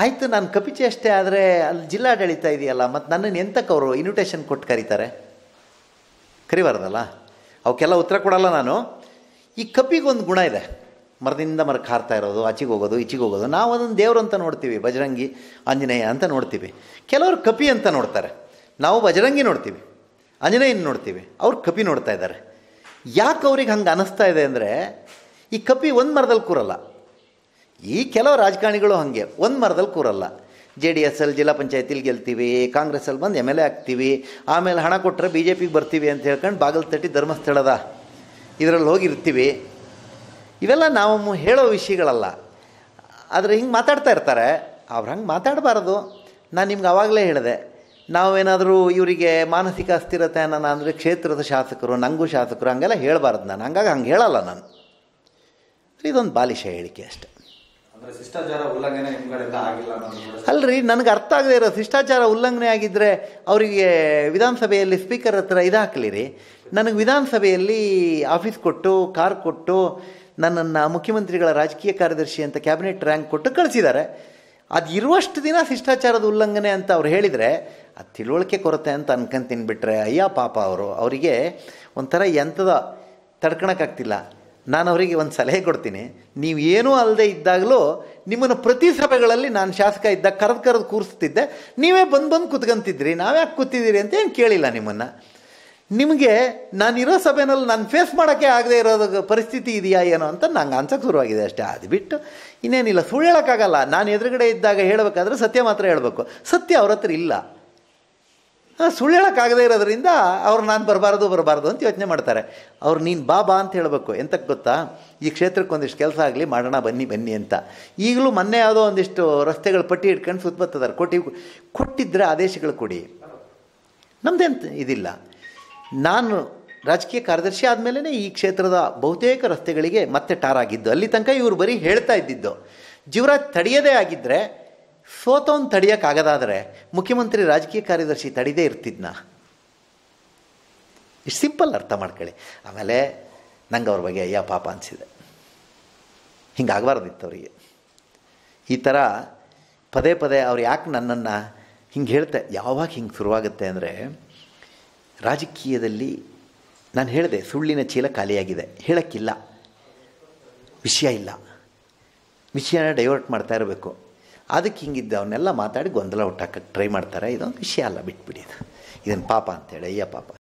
ಆಯಿತು ನಾನು ಕಪಿಚೆ ಅಷ್ಟೇ ಆದರೆ ಅಲ್ಲಿ ಜಿಲ್ಲಾಡಳಿತ ಇದೆಯಲ್ಲ ಮತ್ತು ನನ್ನನ್ನು ಅವರು ಇನ್ವಿಟೇಷನ್ ಕೊಟ್ಟು ಕರೀತಾರೆ ಕರಿಬಾರ್ದಲ್ಲ ಅವಕ್ಕೆಲ್ಲ ಉತ್ತರ ಕೊಡಲ್ಲ ನಾನು ಈ ಕಪಿಗೊಂದು ಗುಣ ಇದೆ ಮರದಿಂದ ಮರಕ್ಕೆ ಹಾರ್ತಾ ಇರೋದು ಆಚೆಗೆ ಹೋಗೋದು ಈಚೆಗೆ ಹೋಗೋದು ನಾವು ಅದನ್ನು ದೇವರು ಅಂತ ನೋಡ್ತೀವಿ ಬಜರಂಗಿ ಆಂಜನೇಯ ಅಂತ ನೋಡ್ತೀವಿ ಕೆಲವರು ಕಪಿ ಅಂತ ನೋಡ್ತಾರೆ ನಾವು ಬಜರಂಗಿ ನೋಡ್ತೀವಿ ಆಂಜನೇಯನ ನೋಡ್ತೀವಿ ಅವ್ರು ಕಪಿ ನೋಡ್ತಾ ಇದ್ದಾರೆ ಯಾಕೆ ಅವ್ರಿಗೆ ಹಂಗೆ ಅನ್ನಿಸ್ತಾ ಇದೆ ಅಂದರೆ ಈ ಕಪಿ ಒಂದು ಮರದಲ್ಲಿ ಕೂರಲ್ಲ ಈ ಕೆಲವು ರಾಜಕಾರಣಿಗಳು ಹಾಗೆ ಒಂದು ಮರದಲ್ಲಿ ಕೂರಲ್ಲ ಜೆ ಡಿ ಎಸ್ ಅಲ್ಲಿ ಜಿಲ್ಲಾ ಪಂಚಾಯತಿಲಿ ಗೆಲ್ತೀವಿ ಕಾಂಗ್ರೆಸ್ಸಲ್ಲಿ ಬಂದು ಎಮ್ ಎಲ್ ಎ ಆಗ್ತೀವಿ ಆಮೇಲೆ ಹಣ ಕೊಟ್ಟರೆ ಬಿ ಜೆ ಪಿಗೆ ಬರ್ತೀವಿ ಅಂತ ಹೇಳ್ಕೊಂಡು ಬಾಗಲತಟ್ಟಿ ಧರ್ಮಸ್ಥಳದ ಇದರಲ್ಲಿ ಹೋಗಿರ್ತೀವಿ ಇವೆಲ್ಲ ನಾವು ಹೇಳೋ ವಿಷಯಗಳಲ್ಲ ಆದರೆ ಹಿಂಗೆ ಮಾತಾಡ್ತಾ ಇರ್ತಾರೆ ಅವ್ರು ಹಂಗೆ ಮಾತಾಡಬಾರ್ದು ನಾನು ನಿಮ್ಗೆ ಆವಾಗಲೇ ಹೇಳಿದೆ ನಾವೇನಾದರೂ ಇವರಿಗೆ ಮಾನಸಿಕ ಅಸ್ಥಿರತೆ ನಾನು ಅಂದರೆ ಕ್ಷೇತ್ರದ ಶಾಸಕರು ನನಗೂ ಶಾಸಕರು ಹಂಗೆಲ್ಲ ಹೇಳಬಾರ್ದು ನಾನು ಹಂಗಾಗಿ ಹಂಗೆ ಹೇಳಲ್ಲ ನಾನು ಇದೊಂದು ಬಾಲಿಷ ಹೇಳಿಕೆ ಅಷ್ಟೆ ಅಲ್ರಿ ನನಗೆ ಅರ್ಥ ಆಗದೆ ಇರೋ ಶಿಷ್ಟಾಚಾರ ಉಲ್ಲಂಘನೆ ಆಗಿದ್ದರೆ ಅವರಿಗೆ ವಿಧಾನಸಭೆಯಲ್ಲಿ ಸ್ಪೀಕರ್ ಹತ್ರ ಇದಾಕ್ಲಿರಿ ನನಗೆ ವಿಧಾನಸಭೆಯಲ್ಲಿ ಆಫೀಸ್ ಕೊಟ್ಟು ಕಾರ್ ಕೊಟ್ಟು ನನ್ನನ್ನು ಮುಖ್ಯಮಂತ್ರಿಗಳ ರಾಜಕೀಯ ಕಾರ್ಯದರ್ಶಿ ಅಂತ ಕ್ಯಾಬಿನೆಟ್ ರ್ಯಾಂಕ್ ಕೊಟ್ಟು ಕಳಿಸಿದ್ದಾರೆ ಅದು ಇರುವಷ್ಟು ದಿನ ಶಿಷ್ಟಾಚಾರದ ಉಲ್ಲಂಘನೆ ಅಂತ ಅವ್ರು ಹೇಳಿದರೆ ಅದು ತಿಳುವಳಿಕೆ ಕೊರತೆ ಅಂತ ಅನ್ಕೊಂತೀನಿ ಬಿಟ್ಟರೆ ಅಯ್ಯ ಪಾಪ ಅವರು ಅವರಿಗೆ ಒಂಥರ ಎಂಥದ ತಡ್ಕೊಳಕ್ಕಾಗ್ತಿಲ್ಲ ನಾನು ಅವರಿಗೆ ಒಂದು ಸಲಹೆ ಕೊಡ್ತೀನಿ ನೀವು ಏನೂ ಅಲ್ಲದೆ ಇದ್ದಾಗಲೂ ನಿಮ್ಮನ್ನು ಪ್ರತಿ ಸಭೆಗಳಲ್ಲಿ ನಾನು ಶಾಸಕ ಇದ್ದಾಗ ಕರೆದು ಕರೆದು ಕೂರಿಸ್ತಿದ್ದೆ ನೀವೇ ಬಂದು ಬಂದು ಕುತ್ಕೊಂತಿದ್ರಿ ಯಾಕೆ ಕೂತಿದ್ದೀರಿ ಅಂತ ಏನು ಕೇಳಿಲ್ಲ ನಿಮ್ಮನ್ನು ನಿಮಗೆ ನಾನಿರೋ ಸಭೆನಲ್ಲಿ ನಾನು ಫೇಸ್ ಮಾಡೋಕ್ಕೆ ಆಗದೆ ಇರೋ ಪರಿಸ್ಥಿತಿ ಇದೆಯಾ ಏನೋ ಅಂತ ನಂಗೆ ಅನ್ಸಕ್ಕೆ ಶುರುವಾಗಿದೆ ಅಷ್ಟೇ ಅದು ಬಿಟ್ಟು ಇನ್ನೇನಿಲ್ಲ ಸುಳ್ಳು ಹೇಳೋಕ್ಕಾಗಲ್ಲ ನಾನು ಎದುರುಗಡೆ ಇದ್ದಾಗ ಹೇಳಬೇಕಾದ್ರೆ ಸತ್ಯ ಮಾತ್ರ ಹೇಳಬೇಕು ಸತ್ಯ ಅವ್ರ ಹತ್ರ ಇಲ್ಲ ಸುಳ್ಳು ಹೇಳೋಕ್ಕಾಗದೇ ಇರೋದ್ರಿಂದ ಅವ್ರು ನಾನು ಬರಬಾರ್ದು ಬರಬಾರ್ದು ಅಂತ ಯೋಚನೆ ಮಾಡ್ತಾರೆ ಅವ್ರು ನೀನು ಬಾಬಾ ಅಂತ ಹೇಳಬೇಕು ಎಂತಕ್ಕೆ ಗೊತ್ತಾ ಈ ಕ್ಷೇತ್ರಕ್ಕೆ ಒಂದಿಷ್ಟು ಕೆಲಸ ಆಗಲಿ ಮಾಡೋಣ ಬನ್ನಿ ಬನ್ನಿ ಅಂತ ಈಗಲೂ ಮೊನ್ನೆ ಯಾವುದೋ ಒಂದಿಷ್ಟು ರಸ್ತೆಗಳು ಪಟ್ಟಿ ಇಟ್ಕೊಂಡು ಬರ್ತದ ಕೊಟ್ಟಿ ಕೊಟ್ಟಿದ್ದರೆ ಆದೇಶಗಳು ಕೊಡಿ ನಮ್ದೆಂತ ಇದಿಲ್ಲ ನಾನು ರಾಜಕೀಯ ಕಾರ್ಯದರ್ಶಿ ಆದಮೇಲೆ ಈ ಕ್ಷೇತ್ರದ ಬಹುತೇಕ ರಸ್ತೆಗಳಿಗೆ ಮತ್ತೆ ಟಾರಾಗಿದ್ದು ಅಲ್ಲಿ ತನಕ ಇವರು ಬರೀ ಹೇಳ್ತಾ ಇದ್ದಿದ್ದು ಜೀವರಾಜ್ ತಡೆಯದೇ ಆಗಿದ್ದರೆ ಸೋತವನು ತಡೆಯೋಕ್ಕಾಗದಾದರೆ ಮುಖ್ಯಮಂತ್ರಿ ರಾಜಕೀಯ ಕಾರ್ಯದರ್ಶಿ ತಡೀದೇ ಇರ್ತಿದ್ನ ಇಷ್ಟು ಸಿಂಪಲ್ ಅರ್ಥ ಮಾಡ್ಕೊಳ್ಳಿ ಆಮೇಲೆ ನಂಗೆ ಅವ್ರ ಬಗ್ಗೆ ಅಯ್ಯ ಪಾಪ ಅನಿಸಿದೆ ಆಗಬಾರ್ದಿತ್ತು ಅವರಿಗೆ ಈ ಥರ ಪದೇ ಪದೇ ಅವ್ರು ಯಾಕೆ ನನ್ನನ್ನು ಹಿಂಗೆ ಹೇಳ್ತೆ ಯಾವಾಗ ಹಿಂಗೆ ಶುರುವಾಗುತ್ತೆ ಅಂದರೆ ರಾಜಕೀಯದಲ್ಲಿ ನಾನು ಹೇಳಿದೆ ಸುಳ್ಳಿನ ಚೀಲ ಖಾಲಿಯಾಗಿದೆ ಹೇಳೋಕ್ಕಿಲ್ಲ ವಿಷಯ ಇಲ್ಲ ವಿಷಯನ ಡೈವರ್ಟ್ ಮಾಡ್ತಾ ಇರಬೇಕು ಅದಕ್ಕೆ ಹಿಂಗಿದ್ದ ಅವನ್ನೆಲ್ಲ ಮಾತಾಡಿ ಗೊಂದಲ ಹುಟ್ಟಾಕಕ್ಕೆ ಟ್ರೈ ಮಾಡ್ತಾರೆ ಇದೊಂದು ವಿಷಯ ಅಲ್ಲ ಬಿಟ್ಬಿಡಿ ಇದು ಇದನ್ನು ಪಾಪ ಅಂತೇಳಿ ಅಯ್ಯ ಪಾಪ